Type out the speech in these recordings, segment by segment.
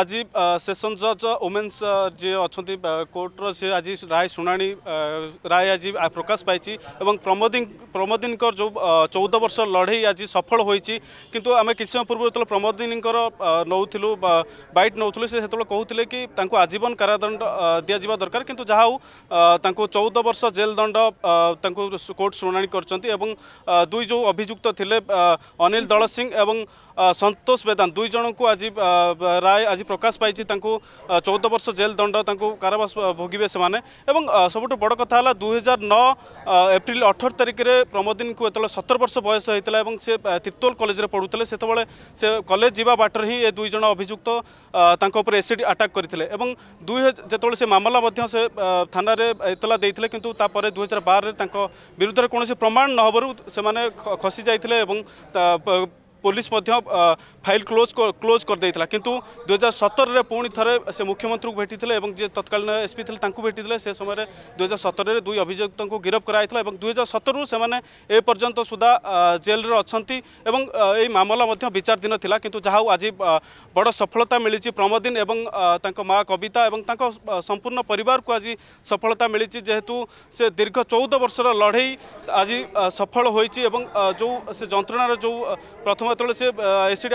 আজি ସେସନ୍ ଜଜ୍ ଓମେନ୍ସ ଯିଏ ଅଛନ୍ତି କୋର୍ଟର ସେ ଆଜି ରାୟ ଶୁଣାଣି ରାୟ ଆଜି ପ୍ରକାଶ ପାଇଛି ଏବଂ ପ୍ରମୋଦିନ ପ୍ରମୋଦିନଙ୍କର ଯେଉଁ ଚଉଦ ବର୍ଷ ଲଢ଼େଇ ଆଜି ସଫଳ ହୋଇଛି କିନ୍ତୁ ଆମେ କିଛି ସମୟ ପୂର୍ବରୁ ଯେତେବେଳେ ପ୍ରମୋଦିନଙ୍କର ନେଉଥିଲୁ ବାଇଟ୍ ନେଉଥିଲୁ ସେ ସେତେବେଳେ କହୁଥିଲେ କି ତାଙ୍କୁ ଆଜୀବନ କାରାଦଣ୍ଡ ଦିଆଯିବା ଦରକାର କିନ୍ତୁ ଯାହା ହଉ ତାଙ୍କୁ ଚଉଦ ବର୍ଷ ଜେଲ୍ ଦଣ୍ଡ ତାଙ୍କୁ କୋର୍ଟ ଶୁଣାଣି କରିଛନ୍ତି ଏବଂ ଦୁଇ ଯେଉଁ ଅଭିଯୁକ୍ତ ଥିଲେ ଅନିଲ ଦଳ ସିଂ ଏବଂ ସନ୍ତୋଷ ବେଦାନ୍ତ ଦୁଇ ଜଣଙ୍କୁ ଆଜି ରାୟ ଆଜି ଆଜି ପ୍ରକାଶ ପାଇଛି ତାଙ୍କୁ ଚଉଦ ବର୍ଷ ଜେଲ୍ ଦଣ୍ଡ ତାଙ୍କୁ କାରାବାସ ଭୋଗିବେ ସେମାନେ ଏବଂ ସବୁଠୁ ବଡ଼ କଥା ହେଲା ଦୁଇ ହଜାର ନଅ ଏପ୍ରିଲ ଅଠର ତାରିଖରେ ପ୍ରମୋଦିନଙ୍କୁ ଯେତେବେଳେ ସତର ବର୍ଷ ବୟସ ହୋଇଥିଲା ଏବଂ ସେ ତିର୍ତ୍ତୋଲ କଲେଜରେ ପଢ଼ୁଥିଲେ ସେତେବେଳେ ସେ କଲେଜ ଯିବା ବାଟରେ ହିଁ ଏ ଦୁଇ ଜଣ ଅଭିଯୁକ୍ତ ତାଙ୍କ ଉପରେ ଏସିଡ୍ ଆଟାକ୍ କରିଥିଲେ ଏବଂ ଦୁଇ ଯେତେବେଳେ ସେ ମାମଲା ମଧ୍ୟ ସେ ଥାନାରେ ଏତଲା ଦେଇଥିଲେ କିନ୍ତୁ ତାପରେ ଦୁଇ ହଜାର ବାରରେ ତାଙ୍କ ବିରୁଦ୍ଧରେ କୌଣସି ପ୍ରମାଣ ନ ହେବାରୁ ସେମାନେ ଖସି ଯାଇଥିଲେ ଏବଂ পুলিশ মধ্য ফাইল ক্লোজ ক্লোজ করেদেইলা কিন্তু দুই হাজার সতরের পুঁ থে সে মুখ্যমন্ত্রী ভেটিলে এবং যে তৎকালীন এসপি লে তাঁকু ভেটিলে সে সময় দুই হাজার সতরের দুই অভিযুক্ত গিরফ করা হয়েছিল এবং দুই হাজার সতরু সে এ পর্যন্ত সুদ্ধা জেলরে অনেক এবং এই মামলা মধ্য বিচারধীন লা কিন্তু যা হোক আজ বড় সফলতা মিছে প্রমোদিন এবং তাঁক মা কবিতা এবং তাঁক সম্পূর্ণ পরিবারক আজ সফলতা মিছে যেহেতু সে দীর্ঘ চৌদ বর্ষর লড়াই আজ সফল হয়েছে এবং যে সে যন্ত্রণার যে প্রথম ଯେତେବେଳେ ସେ ଏସିଡ୍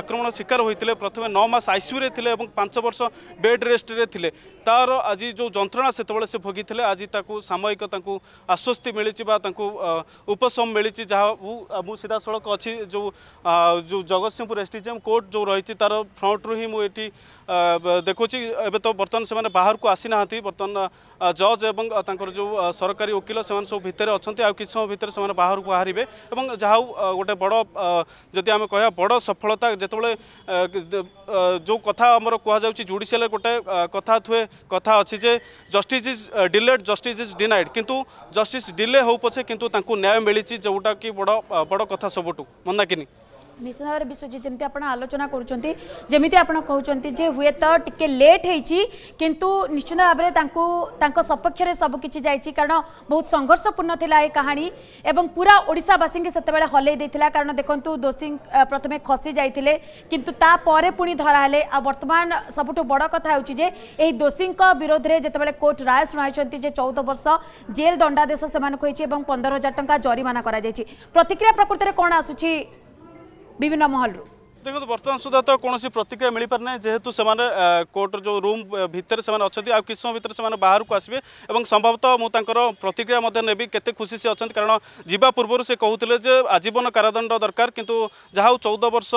ଆକ୍ରମଣ ଶିକାର ହୋଇଥିଲେ ପ୍ରଥମେ ନଅ ମାସ ଆଇସିୟୁରେ ଥିଲେ ଏବଂ ପାଞ୍ଚ ବର୍ଷ ବେଡ୍ ରେଷ୍ଟରେ ଥିଲେ ତାର ଆଜି ଯେଉଁ ଯନ୍ତ୍ରଣା ସେତେବେଳେ ସେ ଭୋଗିଥିଲେ ଆଜି ତାକୁ ସାମୟିକ ତାଙ୍କୁ ଆଶ୍ୱସ୍ତି ମିଳିଛି ବା ତାଙ୍କୁ ଉପଶମ ମିଳିଛି ଯାହା ମୁଁ ସିଧାସଳଖ ଅଛି ଯେଉଁ ଯେଉଁ ଜଗତସିଂହପୁର ଏସ୍ଡିଜିଏମ୍ କୋର୍ଟ ଯେଉଁ ରହିଛି ତାର ଫ୍ରଣ୍ଟରୁ ହିଁ ମୁଁ ଏଠି ଦେଖୁଛି ଏବେ ତ ବର୍ତ୍ତମାନ ସେମାନେ ବାହାରକୁ ଆସିନାହାନ୍ତି ବର୍ତ୍ତମାନ ଜଜ୍ ଏବଂ ତାଙ୍କର ଯେଉଁ ସରକାରୀ ଓକିଲ ସେମାନେ ସବୁ ଭିତରେ ଅଛନ୍ତି ଆଉ କିଛି ସମୟ ଭିତରେ ସେମାନେ ବାହାରକୁ ବାହାରିବେ ଏବଂ ଯାହା ହଉ ଗୋଟେ ବଡ଼ ଯଦି ଆମେ କହିବା ବଡ଼ ସଫଳତା ଯେତେବେଳେ ଯେଉଁ କଥା ଆମର କୁହାଯାଉଛି ଜୁଡ଼ିସିଆଲରେ ଗୋଟେ କଥା ଥୁଏ କଥା ଅଛି ଯେ justice is delayed justice is denied କିନ୍ତୁ ଜଷ୍ଟିସ୍ ଡିଲେ ହେଉ ପଛେ କିନ୍ତୁ ତାଙ୍କୁ ନ୍ୟାୟ ମିଳିଛି ଯେଉଁଟାକି ବଡ଼ ବଡ଼ କଥା ସବୁଠୁ ମନ୍ଦାକିନି निश्चित भाव विश्वजीत जमी आप आलोचना करमी आपड़ कहते जे हुए तो टी लेट कि निश्चित भाव में सपक्ष में सबकि कारण बहुत संघर्षपूर्ण था ये कहानी एवं पूरा ओडावासी से हलई कारण देखू दोषी प्रथम खसी जाते किंतु तापर पुणी धराहे आ बर्तमान सबुठ बड़ कथ हो दोषी विरोध में जितेबाला कोर्ट राय शुणाई चौदह वर्ष जेल दंडादेश पंदर हजार टाइम जरिमाना कर प्रतिक्रिया प्रकृत में कौन आसूरी বিভিন্ন মহলর দেখুন বর্তমান সুদ্ধা তো কোণী প্রতিক্রিয়া মিপার না যেহেতু সে কোর্টর যে রুম ভিতরে সে অনেক কিছু সময় ভিতরে সে বাহার আসবে এবং সম্ভবত মু তাঁর প্রতিক্রিয়া নেবি কে খুশি সে অনেক কারণ যা পূর্ব সে কুলে যে আজীবন কারাদণ্ড দরকার কিন্তু যা চৌদ বর্ষ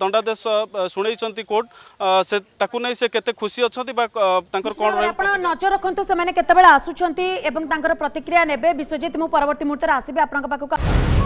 দণ্ডাদেশ শুনেছেন কোর্ট সে তাকে নিয়ে সে কে খুশি অনেক কোণ নজর রাখতু সে কেতবে আসুচার এবং তাঁর প্রতিক্রিয়া নেবে বিশ্বজিৎ মু পরবর্তী মুহূর্তে আসবে আপনার পাখ